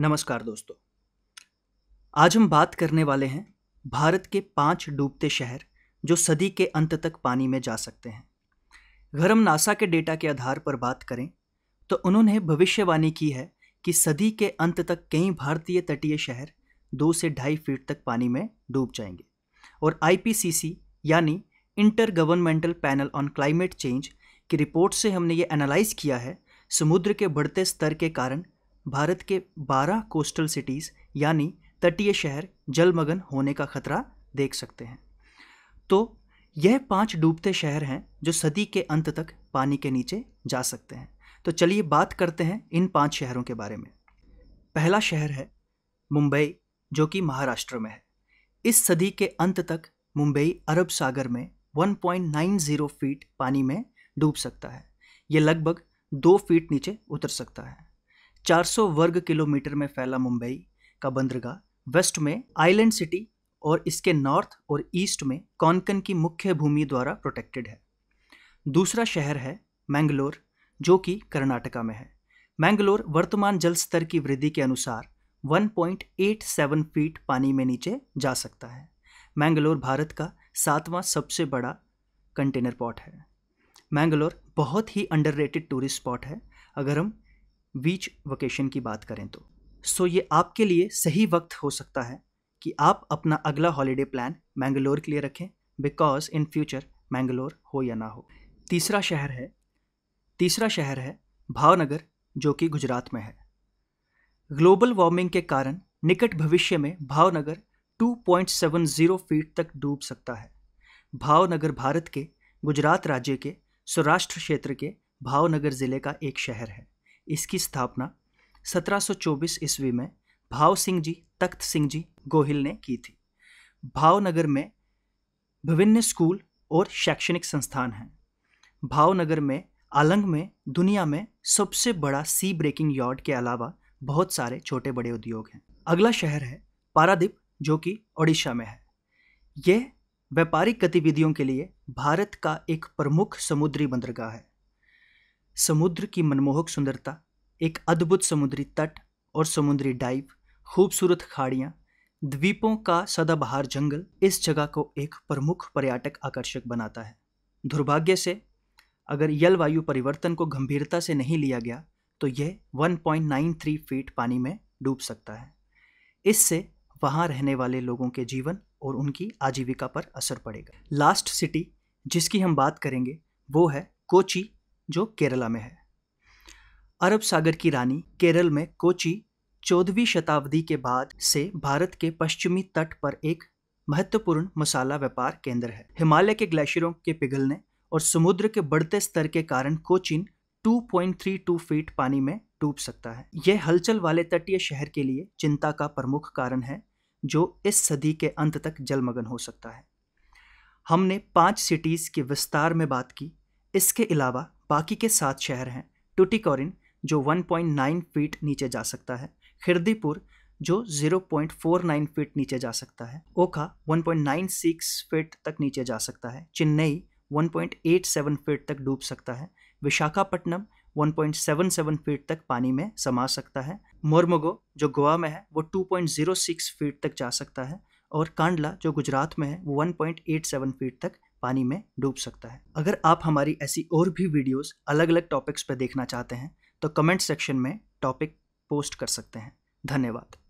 नमस्कार दोस्तों आज हम बात करने वाले हैं भारत के पांच डूबते शहर जो सदी के अंत तक पानी में जा सकते हैं अगर हम नासा के डेटा के आधार पर बात करें तो उन्होंने भविष्यवाणी की है कि सदी के अंत तक कई भारतीय तटीय शहर दो से ढाई फीट तक पानी में डूब जाएंगे और आईपीसीसी यानी intergovernmental panel on climate change की रिपोर्ट से हमने ये एनालाइज किया है समुद्र के बढ़ते स्तर के कारण भारत के 12 कोस्टल सिटीज़ यानी तटीय शहर जलमग्न होने का खतरा देख सकते हैं तो यह पांच डूबते शहर हैं जो सदी के अंत तक पानी के नीचे जा सकते हैं तो चलिए बात करते हैं इन पांच शहरों के बारे में पहला शहर है मुंबई जो कि महाराष्ट्र में है इस सदी के अंत तक मुंबई अरब सागर में 1.90 फीट पानी में डूब सकता है ये लगभग दो फीट नीचे उतर सकता है 400 वर्ग किलोमीटर में फैला मुंबई का बंदरगाह वेस्ट में आइलैंड सिटी और इसके नॉर्थ और ईस्ट में कॉनकन की मुख्य भूमि द्वारा प्रोटेक्टेड है दूसरा शहर है मैंगलोर जो कि कर्नाटका में है मैंगलोर वर्तमान जल स्तर की वृद्धि के अनुसार 1.87 फीट पानी में नीचे जा सकता है मैंगलोर भारत का सातवां सबसे बड़ा कंटेनर पॉट है मैंगलोर बहुत ही अंडररेटेड टूरिस्ट स्पॉट है अगर हम बीच वकेशन की बात करें तो सो ये आपके लिए सही वक्त हो सकता है कि आप अपना अगला हॉलीडे प्लान मैंगलोर के लिए रखें बिकॉज इन फ्यूचर मैंगलोर हो या ना हो तीसरा शहर है तीसरा शहर है भावनगर जो कि गुजरात में है ग्लोबल वार्मिंग के कारण निकट भविष्य में भावनगर 2.70 फीट तक डूब सकता है भावनगर भारत के गुजरात राज्य के सौराष्ट्र क्षेत्र के भावनगर ज़िले का एक शहर है इसकी स्थापना 1724 ईस्वी में भाव सिंह जी तख्त सिंह जी गोहिल ने की थी भावनगर में विभिन्न स्कूल और शैक्षणिक संस्थान हैं भावनगर में आलंग में दुनिया में सबसे बड़ा सी ब्रेकिंग यार्ड के अलावा बहुत सारे छोटे बड़े उद्योग हैं अगला शहर है पारादीप जो कि ओडिशा में है यह व्यापारिक गतिविधियों के लिए भारत का एक प्रमुख समुद्री बंदरगाह है समुद्र की मनमोहक सुंदरता एक अद्भुत समुद्री तट और समुद्री डाइव खूबसूरत खाड़ियाँ द्वीपों का सदाबहार जंगल इस जगह को एक प्रमुख पर्यटक आकर्षक बनाता है दुर्भाग्य से अगर जलवायु परिवर्तन को गंभीरता से नहीं लिया गया तो यह 1.93 फीट पानी में डूब सकता है इससे वहाँ रहने वाले लोगों के जीवन और उनकी आजीविका पर असर पड़ेगा लास्ट सिटी जिसकी हम बात करेंगे वो है कोची जो केरला में है अरब सागर की रानी केरल में कोची चौदहवीं शताब्दी के बाद से भारत के पश्चिमी तट पर एक महत्वपूर्ण मसाला व्यापार केंद्र है हिमालय के ग्लेशियरों के पिघलने और समुद्र के बढ़ते स्तर के कारण कोचीन 2.32 फीट पानी में डूब सकता है यह हलचल वाले तटीय शहर के लिए चिंता का प्रमुख कारण है जो इस सदी के अंत तक जलमग्न हो सकता है हमने पांच सिटीज़ के विस्तार में बात की इसके अलावा बाकी के सात शहर हैं टूटिकोरिन जो 1.9 फीट नीचे जा सकता है खिरदीपुर जो 0.49 फीट नीचे जा सकता है ओखा 1.96 फीट तक नीचे जा सकता है चेन्नई 1.87 फीट तक डूब सकता है विशाखापट्टनम 1.77 फीट तक पानी में समा सकता है मोरमोगो जो गोवा में है वो 2.06 फीट तक जा सकता है और कांडला जो गुजरात में है वो 1.87 फीट तक पानी में डूब सकता है अगर आप हमारी ऐसी और भी वीडियोस अलग अलग टॉपिक्स पर देखना चाहते हैं तो कमेंट सेक्शन में टॉपिक पोस्ट कर सकते हैं धन्यवाद